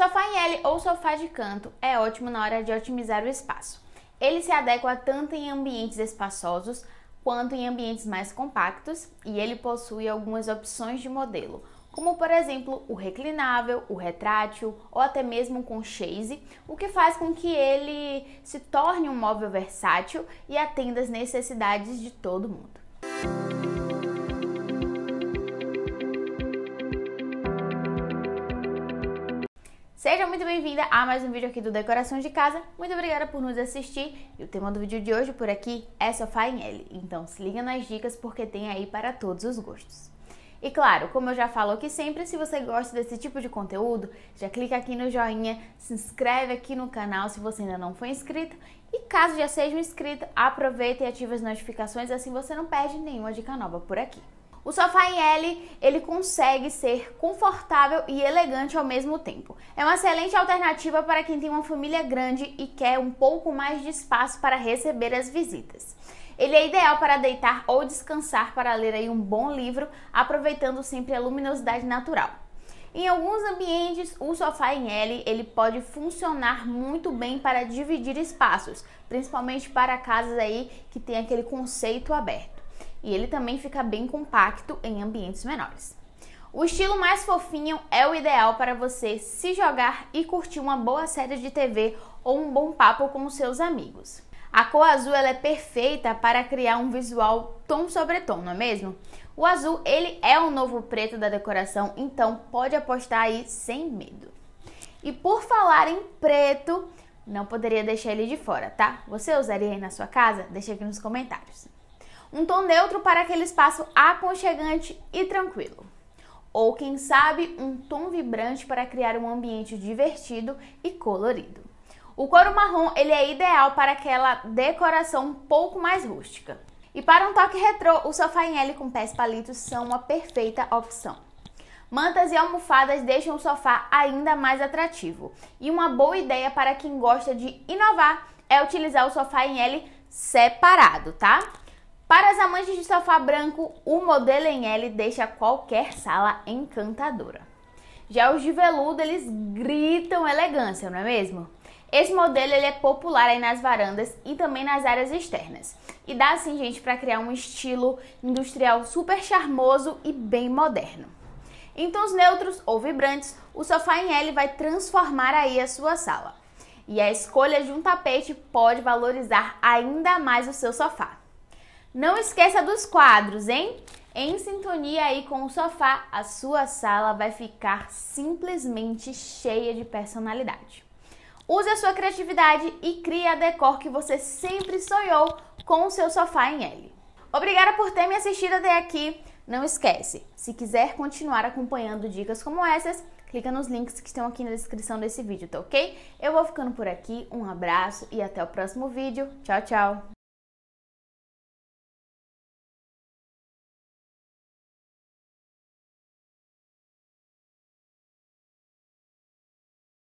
Sofá em L ou sofá de canto é ótimo na hora de otimizar o espaço. Ele se adequa tanto em ambientes espaçosos quanto em ambientes mais compactos e ele possui algumas opções de modelo, como por exemplo o reclinável, o retrátil ou até mesmo com chase, o que faz com que ele se torne um móvel versátil e atenda às necessidades de todo mundo. Seja muito bem-vinda a mais um vídeo aqui do Decoração de Casa. Muito obrigada por nos assistir. E o tema do vídeo de hoje por aqui é sofá em L. Então se liga nas dicas porque tem aí para todos os gostos. E claro, como eu já falo aqui sempre, se você gosta desse tipo de conteúdo, já clica aqui no joinha, se inscreve aqui no canal se você ainda não foi inscrito. E caso já seja inscrito, aproveita e ative as notificações, assim você não perde nenhuma dica nova por aqui. O sofá em L, ele consegue ser confortável e elegante ao mesmo tempo. É uma excelente alternativa para quem tem uma família grande e quer um pouco mais de espaço para receber as visitas. Ele é ideal para deitar ou descansar para ler aí um bom livro, aproveitando sempre a luminosidade natural. Em alguns ambientes, o sofá em L ele pode funcionar muito bem para dividir espaços, principalmente para casas aí que tem aquele conceito aberto e ele também fica bem compacto em ambientes menores. O estilo mais fofinho é o ideal para você se jogar e curtir uma boa série de TV ou um bom papo com os seus amigos. A cor azul ela é perfeita para criar um visual tom sobre tom, não é mesmo? O azul ele é o novo preto da decoração, então pode apostar aí sem medo. E por falar em preto, não poderia deixar ele de fora, tá? Você usaria aí na sua casa? Deixa aqui nos comentários. Um tom neutro para aquele espaço aconchegante e tranquilo. Ou, quem sabe, um tom vibrante para criar um ambiente divertido e colorido. O couro marrom ele é ideal para aquela decoração um pouco mais rústica. E para um toque retrô, o sofá em L com pés palitos são uma perfeita opção. Mantas e almofadas deixam o sofá ainda mais atrativo. E uma boa ideia para quem gosta de inovar é utilizar o sofá em L separado, tá? Para as amantes de sofá branco, o modelo em L deixa qualquer sala encantadora. Já os de veludo, eles gritam elegância, não é mesmo? Esse modelo ele é popular aí nas varandas e também nas áreas externas. E dá assim, gente, para criar um estilo industrial super charmoso e bem moderno. Em então, tons neutros ou vibrantes, o sofá em L vai transformar aí a sua sala. E a escolha de um tapete pode valorizar ainda mais o seu sofá. Não esqueça dos quadros, hein? Em sintonia aí com o sofá, a sua sala vai ficar simplesmente cheia de personalidade. Use a sua criatividade e crie a decor que você sempre sonhou com o seu sofá em L. Obrigada por ter me assistido até aqui. Não esquece, se quiser continuar acompanhando dicas como essas, clica nos links que estão aqui na descrição desse vídeo, tá ok? Eu vou ficando por aqui, um abraço e até o próximo vídeo. Tchau, tchau!